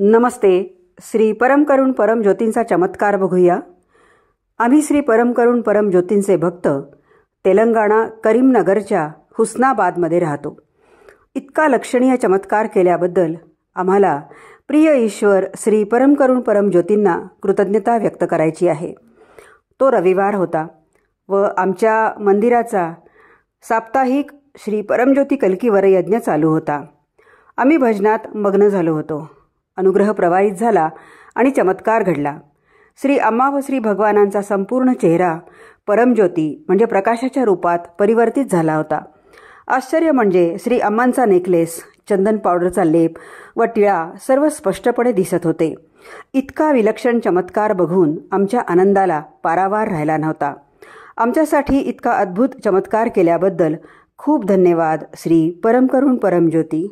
नमस्ते श्री परम करुण परम ज्योतींचा चमत्कार बघूया आम्ही श्री परम करुण परम ज्योतींचे भक्त तेलंगणा करीमनगरच्या हुस्नाबादमध्ये राहतो इतका लक्षणीय चमत्कार केल्याबद्दल आम्हाला प्रिय ईश्वर श्री परम करुण परम ज्योतींना कृतज्ञता व्यक्त करायची आहे तो रविवार होता व आमच्या मंदिराचा साप्ताहिक श्री परमज्योती कलकीवर यज्ञ चालू होता आम्ही भजनात मग्न झालो होतो अनुग्रह प्रवाहित झाला आणि चमत्कार घडला श्री अम्मा व श्री भगवानांचा संपूर्ण चेहरा परमज्योती म्हणजे प्रकाशाच्या रूपात परिवर्तित झाला होता आश्चर्य म्हणजे श्री अम्मांचा नेकलेस चंदन पावडरचा लेप व टिळा सर्व स्पष्टपणे दिसत होते इतका विलक्षण चमत्कार बघून आमच्या आनंदाला पारावार राहिला नव्हता आमच्यासाठी इतका अद्भुत चमत्कार केल्याबद्दल खूप धन्यवाद श्री परमकरुण परमज्योती